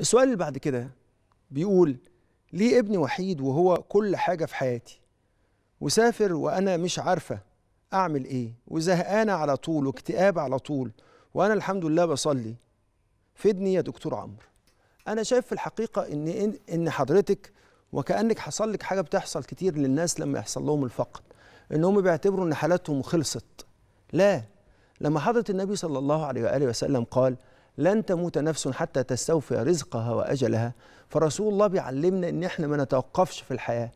السؤال اللي بعد كده بيقول ليه ابني وحيد وهو كل حاجة في حياتي وسافر وأنا مش عارفة أعمل إيه وزهقانة على طول واكتئاب على طول وأنا الحمد لله بصلي فدني يا دكتور عمرو أنا شايف في الحقيقة إن إن حضرتك وكأنك حصل لك حاجة بتحصل كتير للناس لما يحصل لهم الفقد إن هم بيعتبروا إن حالاتهم خلصت لا لما حضرة النبي صلى الله عليه وآله وسلم قال لن تموت نفس حتى تستوفي رزقها واجلها فرسول الله بيعلمنا ان احنا ما نتوقفش في الحياه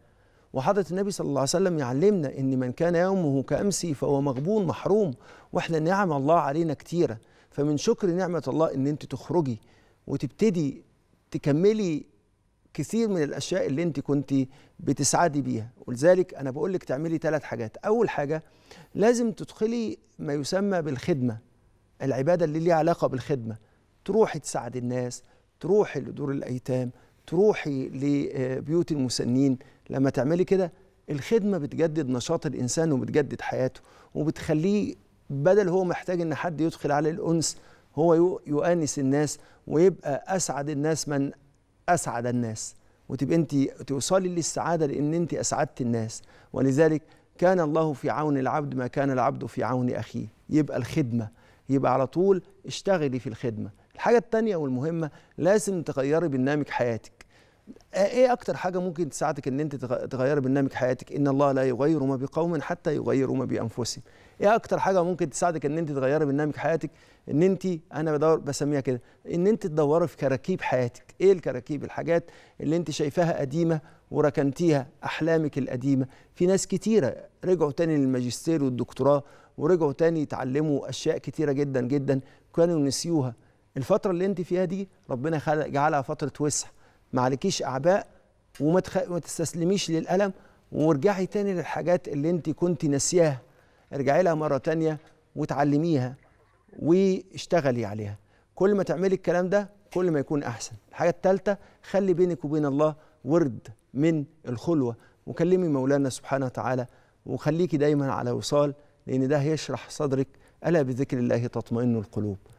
وحضره النبي صلى الله عليه وسلم يعلمنا ان من كان يومه كامسي فهو مغبون محروم واحنا نعم الله علينا كتيره فمن شكر نعمه الله ان انت تخرجي وتبتدي تكملي كثير من الاشياء اللي انت كنت بتسعدي بيها ولذلك انا بقول لك تعملي ثلاث حاجات اول حاجه لازم تدخلي ما يسمى بالخدمه العباده اللي ليها علاقه بالخدمه تروحي تساعد الناس تروحي لدور الايتام تروحي لبيوت المسنين لما تعملي كده الخدمه بتجدد نشاط الانسان وبتجدد حياته وبتخليه بدل هو محتاج ان حد يدخل عليه الانس هو يؤنس الناس ويبقى اسعد الناس من اسعد الناس وتبقى انت توصلي للسعاده لان انت اسعدت الناس ولذلك كان الله في عون العبد ما كان العبد في عون اخيه يبقى الخدمه يبقى على طول اشتغلي في الخدمه الحاجه التانية والمهمه لازم تغيري برنامج حياتك آه، ايه اكتر حاجه ممكن تساعدك ان انت تغيري برنامج حياتك ان الله لا يغير ما بقوم حتى يغيروا ما بانفسهم ايه اكتر حاجه ممكن تساعدك ان انت تغيري برنامج حياتك ان انت انا بدور بسميها كده ان انت تدوري في كراكيب حياتك ايه الكراكيب الحاجات اللي انت شايفاها قديمه وركنتيها احلامك القديمه في ناس كتيره رجعوا تاني للماجستير والدكتوراه ورجعوا تاني يتعلموا اشياء كتيره جدا جدا كانوا نسيوها الفترة اللي أنت فيها دي ربنا جعلها فترة وسع ما عليكيش أعباء وما تستسلميش للألم وارجعي تاني للحاجات اللي أنت كنت ناسياها ارجعي لها مرة تانية وتعلميها واشتغلي عليها كل ما تعملي الكلام ده كل ما يكون أحسن الحاجة التالتة خلي بينك وبين الله ورد من الخلوة وكلمي مولانا سبحانه وتعالى وخليكي دايما على وصال لأن ده هيشرح صدرك ألا بذكر الله تطمئن القلوب